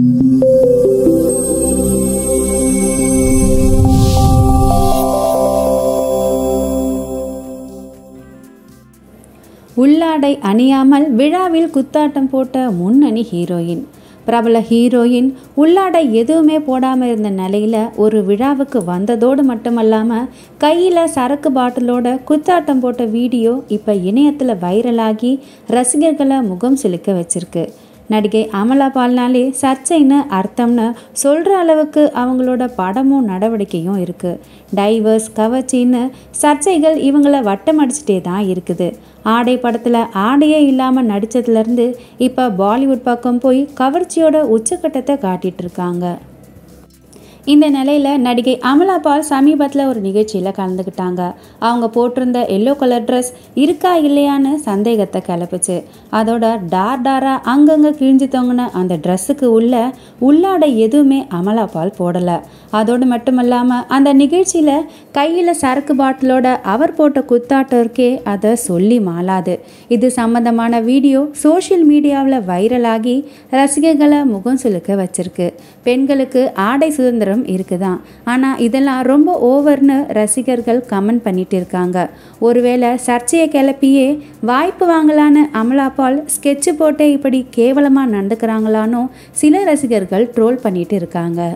உள்ளாடை அணியாமல் விழாவில் குத்தாட்டம் போட்ட முன்னணி ஹீரோயின் பிரபல ஹீரோயின் உள்ளாடை எதுவுமே போடாமல் இருந்த நிலையில் ஒரு விழாவுக்கு வந்ததோடு மட்டுமல்லாமல் கையில் சரக்கு பாட்டிலோட குத்தாட்டம் போட்ட வீடியோ இப்போ இணையத்தில் வைரலாகி ரசிகர்களை முகம் சிலுக்க வச்சிருக்கு நடிகை அமலா பால்னாலே சர்ச்சைன்னு அர்த்தம்னு சொல்கிற அளவுக்கு அவங்களோட படமும் நடவடிக்கையும் இருக்குது டைவர்ஸ் கவர்ச்சின்னு சர்ச்சைகள் இவங்களை வட்டம் அடிச்சுட்டே தான் இருக்குது ஆடை படத்தில் ஆடையே இல்லாமல் நடித்ததுலேருந்து இப்போ பாலிவுட் பக்கம் போய் கவர்ச்சியோட உச்சக்கட்டத்தை காட்டிகிட்ருக்காங்க இந்த நிலையில் நடிகை அமலா பால் சமீபத்தில் ஒரு நிகழ்ச்சியில் கலந்துக்கிட்டாங்க அவங்க போட்டிருந்த எல்லோ கலர் ட்ரெஸ் இருக்கா இல்லையான்னு சந்தேகத்தை கிளப்புச்சு அதோட டார் டாராக அங்கங்கே கிழிஞ்சு தொங்கின அந்த ட்ரெஸ்ஸுக்கு உள்ள உள்ளாடை எதுவுமே அமலா பால் போடலை அதோடு மட்டும் இல்லாமல் அந்த நிகழ்ச்சியில் கையில் சரக்கு பாட்டிலோட அவர் போட்ட குத்தாட்டோருக்கே அதை சொல்லி மாலாது இது சம்மந்தமான வீடியோ சோஷியல் மீடியாவில் வைரலாகி ரசிகர்களை முகம் சுலுக்க வச்சிருக்கு பெண்களுக்கு ஆடை சுதந்திரம் படம் இருக்குதான் ஆனால் இதெல்லாம் ரொம்ப ஓவர்னு ரசிகர்கள் கமெண்ட் பண்ணிட்டு இருக்காங்க ஒருவேளை சர்ச்சையை கிளப்பியே வாய்ப்பு வாங்கலான்னு அமலா பால் ஸ்கெட்சு போட்டே இப்படி கேவலமாக நடந்துக்கிறாங்களானோ சில ரசிகர்கள் ட்ரோல் பண்ணிட்டு இருக்காங்க